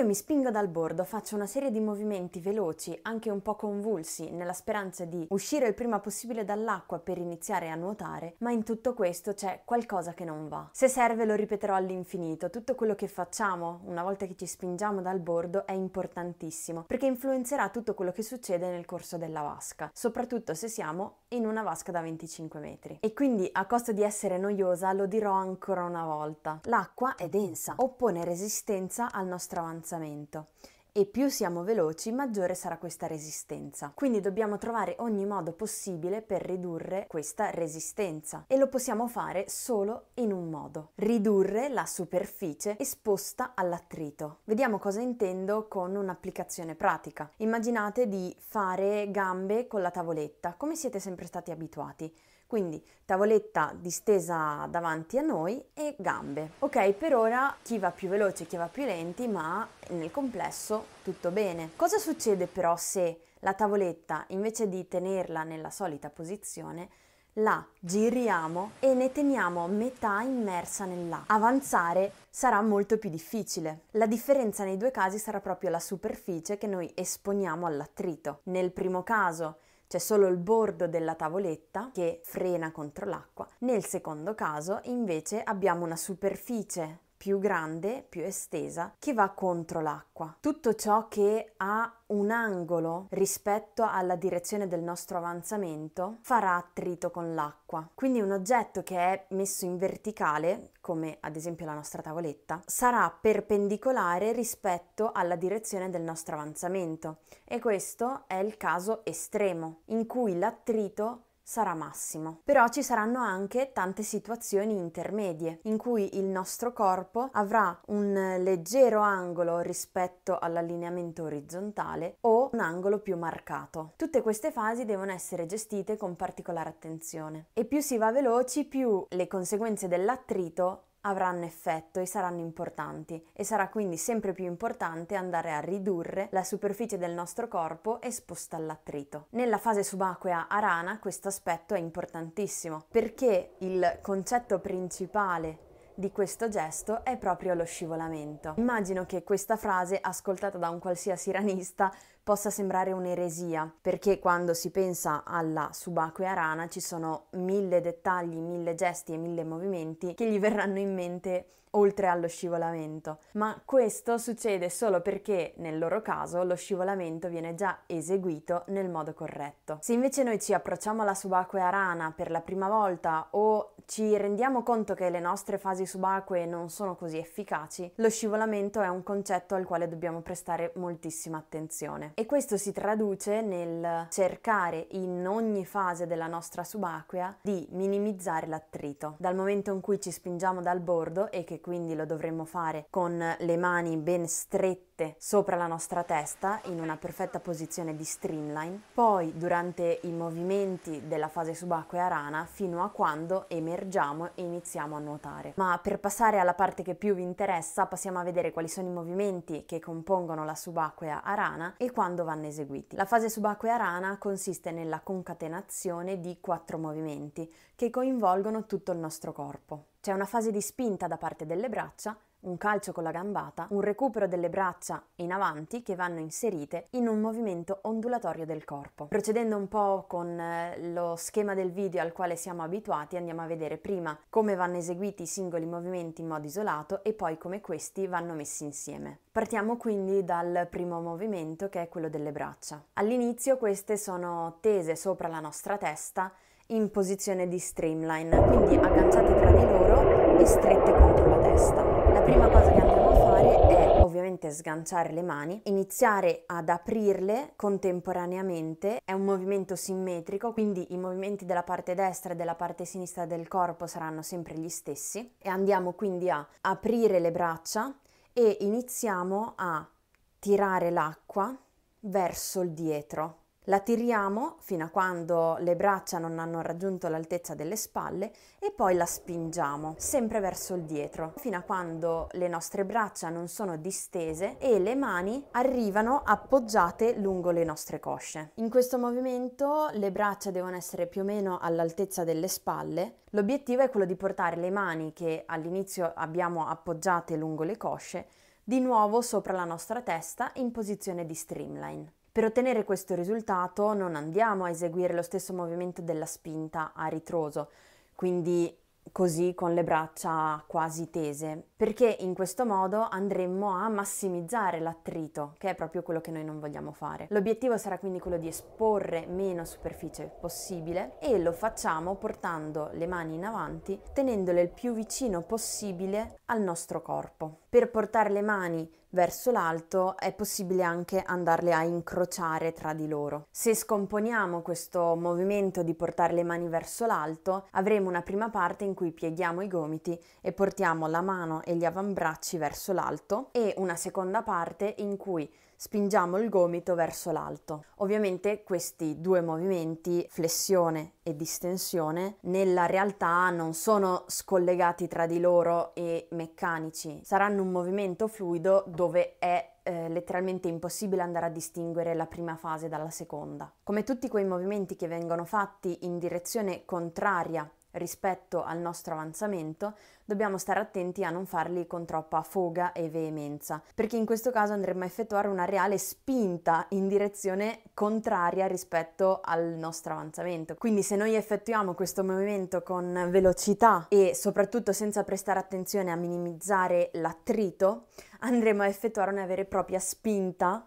Io mi spingo dal bordo, faccio una serie di movimenti veloci, anche un po' convulsi, nella speranza di uscire il prima possibile dall'acqua per iniziare a nuotare, ma in tutto questo c'è qualcosa che non va. Se serve lo ripeterò all'infinito, tutto quello che facciamo una volta che ci spingiamo dal bordo è importantissimo, perché influenzerà tutto quello che succede nel corso della vasca, soprattutto se siamo in una vasca da 25 metri. E quindi a costo di essere noiosa lo dirò ancora una volta, l'acqua è densa, oppone resistenza al nostro avanzamento innalzamento e più siamo veloci maggiore sarà questa resistenza. Quindi dobbiamo trovare ogni modo possibile per ridurre questa resistenza e lo possiamo fare solo in un modo, ridurre la superficie esposta all'attrito. Vediamo cosa intendo con un'applicazione pratica. Immaginate di fare gambe con la tavoletta, come siete sempre stati abituati. Quindi tavoletta distesa davanti a noi e gambe. Ok, per ora chi va più veloce, chi va più lenti, ma nel complesso tutto bene. Cosa succede però se la tavoletta, invece di tenerla nella solita posizione, la giriamo e ne teniamo metà immersa nell'acqua. Avanzare sarà molto più difficile. La differenza nei due casi sarà proprio la superficie che noi esponiamo all'attrito. Nel primo caso c'è solo il bordo della tavoletta che frena contro l'acqua. Nel secondo caso invece abbiamo una superficie più grande, più estesa, che va contro l'acqua. Tutto ciò che ha un angolo rispetto alla direzione del nostro avanzamento farà attrito con l'acqua. Quindi un oggetto che è messo in verticale, come ad esempio la nostra tavoletta, sarà perpendicolare rispetto alla direzione del nostro avanzamento. E questo è il caso estremo, in cui l'attrito sarà massimo. Però ci saranno anche tante situazioni intermedie in cui il nostro corpo avrà un leggero angolo rispetto all'allineamento orizzontale o un angolo più marcato. Tutte queste fasi devono essere gestite con particolare attenzione e più si va veloci più le conseguenze dell'attrito avranno effetto e saranno importanti e sarà quindi sempre più importante andare a ridurre la superficie del nostro corpo esposta all'attrito. Nella fase subacquea a rana questo aspetto è importantissimo perché il concetto principale di questo gesto è proprio lo scivolamento. Immagino che questa frase, ascoltata da un qualsiasi ranista, possa sembrare un'eresia, perché quando si pensa alla subacquea rana ci sono mille dettagli, mille gesti e mille movimenti che gli verranno in mente oltre allo scivolamento, ma questo succede solo perché nel loro caso lo scivolamento viene già eseguito nel modo corretto. Se invece noi ci approcciamo alla subacquea rana per la prima volta o ci rendiamo conto che le nostre fasi subacquee non sono così efficaci, lo scivolamento è un concetto al quale dobbiamo prestare moltissima attenzione. E questo si traduce nel cercare in ogni fase della nostra subacquea di minimizzare l'attrito. Dal momento in cui ci spingiamo dal bordo e che quindi lo dovremmo fare con le mani ben strette strette sopra la nostra testa in una perfetta posizione di streamline, poi durante i movimenti della fase subacquea rana fino a quando emergiamo e iniziamo a nuotare. Ma per passare alla parte che più vi interessa passiamo a vedere quali sono i movimenti che compongono la subacquea arana e quando vanno eseguiti. La fase subacquea rana consiste nella concatenazione di quattro movimenti che coinvolgono tutto il nostro corpo. C'è una fase di spinta da parte delle braccia un calcio con la gambata, un recupero delle braccia in avanti che vanno inserite in un movimento ondulatorio del corpo. Procedendo un po' con eh, lo schema del video al quale siamo abituati, andiamo a vedere prima come vanno eseguiti i singoli movimenti in modo isolato e poi come questi vanno messi insieme. Partiamo quindi dal primo movimento che è quello delle braccia. All'inizio queste sono tese sopra la nostra testa in posizione di streamline, quindi agganciate tra di loro e strette contro la testa prima cosa che andremo a fare è ovviamente sganciare le mani, iniziare ad aprirle contemporaneamente, è un movimento simmetrico, quindi i movimenti della parte destra e della parte sinistra del corpo saranno sempre gli stessi e andiamo quindi a aprire le braccia e iniziamo a tirare l'acqua verso il dietro la tiriamo fino a quando le braccia non hanno raggiunto l'altezza delle spalle e poi la spingiamo sempre verso il dietro fino a quando le nostre braccia non sono distese e le mani arrivano appoggiate lungo le nostre cosce. In questo movimento le braccia devono essere più o meno all'altezza delle spalle. L'obiettivo è quello di portare le mani che all'inizio abbiamo appoggiate lungo le cosce di nuovo sopra la nostra testa in posizione di streamline. Per ottenere questo risultato non andiamo a eseguire lo stesso movimento della spinta a ritroso, quindi così con le braccia quasi tese, perché in questo modo andremmo a massimizzare l'attrito, che è proprio quello che noi non vogliamo fare. L'obiettivo sarà quindi quello di esporre meno superficie possibile e lo facciamo portando le mani in avanti, tenendole il più vicino possibile al nostro corpo. Per portare le mani verso l'alto è possibile anche andarle a incrociare tra di loro. Se scomponiamo questo movimento di portare le mani verso l'alto, avremo una prima parte in cui pieghiamo i gomiti e portiamo la mano e gli avambracci verso l'alto e una seconda parte in cui spingiamo il gomito verso l'alto. Ovviamente questi due movimenti, flessione e distensione, nella realtà non sono scollegati tra di loro e meccanici, saranno un movimento fluido dove è eh, letteralmente impossibile andare a distinguere la prima fase dalla seconda. Come tutti quei movimenti che vengono fatti in direzione contraria rispetto al nostro avanzamento, dobbiamo stare attenti a non farli con troppa foga e veemenza, perché in questo caso andremo a effettuare una reale spinta in direzione contraria rispetto al nostro avanzamento. Quindi se noi effettuiamo questo movimento con velocità e soprattutto senza prestare attenzione a minimizzare l'attrito, andremo a effettuare una vera e propria spinta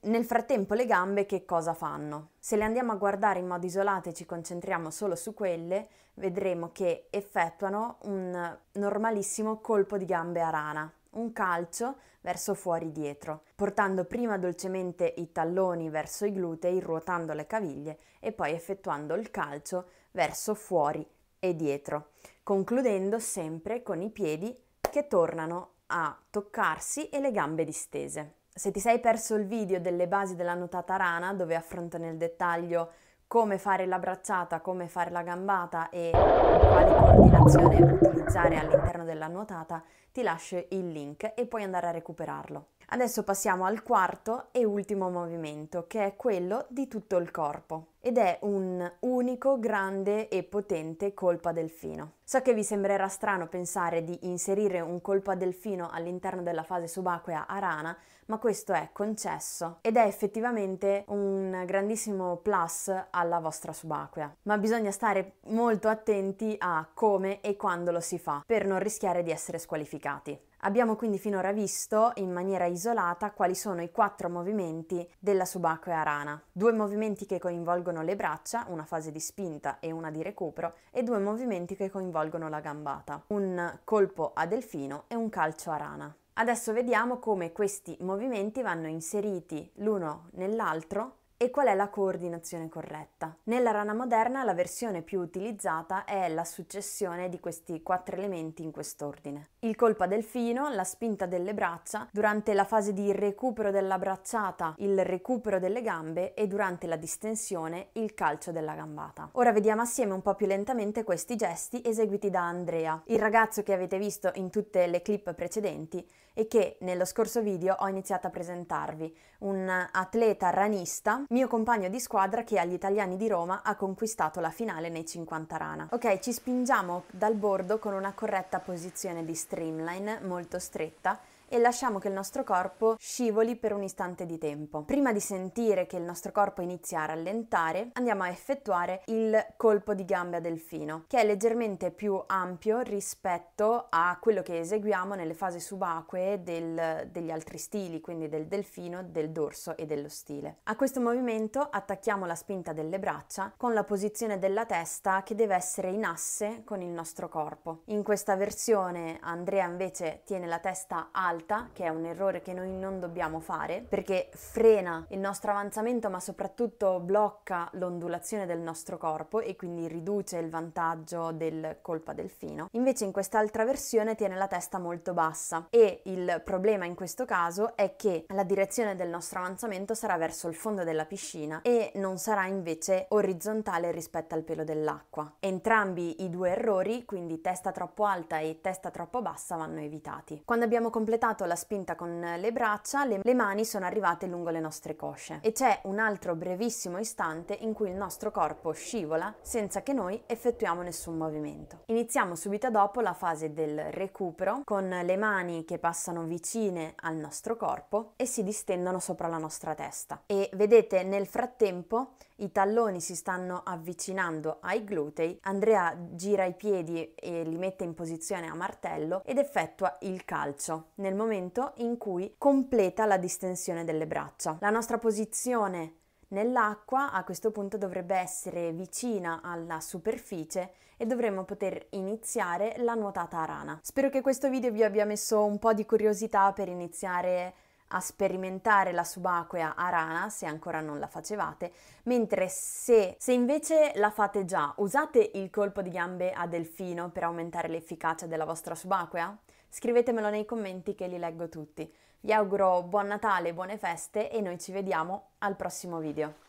nel frattempo le gambe che cosa fanno? Se le andiamo a guardare in modo isolato e ci concentriamo solo su quelle, vedremo che effettuano un normalissimo colpo di gambe a rana, un calcio verso fuori dietro, portando prima dolcemente i talloni verso i glutei, ruotando le caviglie e poi effettuando il calcio verso fuori e dietro, concludendo sempre con i piedi che tornano a toccarsi e le gambe distese. Se ti sei perso il video delle basi della nuotata rana, dove affronto nel dettaglio come fare la bracciata, come fare la gambata e quale coordinazione utilizzare all'interno della nuotata, ti lascio il link e puoi andare a recuperarlo. Adesso passiamo al quarto e ultimo movimento, che è quello di tutto il corpo ed è un unico, grande e potente colpa delfino. So che vi sembrerà strano pensare di inserire un colpa delfino all'interno della fase subacquea a rana, ma questo è concesso ed è effettivamente un grandissimo plus alla vostra subacquea. Ma bisogna stare molto attenti a come e quando lo si fa per non rischiare di essere squalificati. Abbiamo quindi finora visto in maniera isolata quali sono i quattro movimenti della subacquea rana. Due movimenti che coinvolgono le braccia, una fase di spinta e una di recupero, e due movimenti che coinvolgono la gambata, un colpo a delfino e un calcio a rana. Adesso vediamo come questi movimenti vanno inseriti l'uno nell'altro e qual è la coordinazione corretta? Nella rana moderna la versione più utilizzata è la successione di questi quattro elementi in quest'ordine. Il colpo a delfino, la spinta delle braccia, durante la fase di recupero della bracciata il recupero delle gambe e durante la distensione il calcio della gambata. Ora vediamo assieme un po' più lentamente questi gesti eseguiti da Andrea, il ragazzo che avete visto in tutte le clip precedenti, e che nello scorso video ho iniziato a presentarvi, un atleta ranista, mio compagno di squadra che agli italiani di Roma ha conquistato la finale nei 50 rana. Ok, ci spingiamo dal bordo con una corretta posizione di streamline molto stretta e lasciamo che il nostro corpo scivoli per un istante di tempo. Prima di sentire che il nostro corpo inizia a rallentare, andiamo a effettuare il colpo di gambe a delfino, che è leggermente più ampio rispetto a quello che eseguiamo nelle fasi subacquee del, degli altri stili, quindi del delfino, del dorso e dello stile. A questo movimento attacchiamo la spinta delle braccia con la posizione della testa che deve essere in asse con il nostro corpo. In questa versione Andrea invece tiene la testa alta alta, che è un errore che noi non dobbiamo fare, perché frena il nostro avanzamento ma soprattutto blocca l'ondulazione del nostro corpo e quindi riduce il vantaggio del colpa delfino. Invece in quest'altra versione tiene la testa molto bassa e il problema in questo caso è che la direzione del nostro avanzamento sarà verso il fondo della piscina e non sarà invece orizzontale rispetto al pelo dell'acqua. Entrambi i due errori, quindi testa troppo alta e testa troppo bassa, vanno evitati. Quando abbiamo completato aumentato la spinta con le braccia, le, le mani sono arrivate lungo le nostre cosce e c'è un altro brevissimo istante in cui il nostro corpo scivola senza che noi effettuiamo nessun movimento. Iniziamo subito dopo la fase del recupero con le mani che passano vicine al nostro corpo e si distendono sopra la nostra testa e vedete nel frattempo i talloni si stanno avvicinando ai glutei, Andrea gira i piedi e li mette in posizione a martello ed effettua il calcio nel momento in cui completa la distensione delle braccia. La nostra posizione nell'acqua a questo punto dovrebbe essere vicina alla superficie e dovremmo poter iniziare la nuotata a rana. Spero che questo video vi abbia messo un po' di curiosità per iniziare a sperimentare la subacquea a rana se ancora non la facevate, mentre se, se invece la fate già, usate il colpo di gambe a delfino per aumentare l'efficacia della vostra subacquea? Scrivetemelo nei commenti che li leggo tutti. Vi auguro buon Natale, buone feste e noi ci vediamo al prossimo video.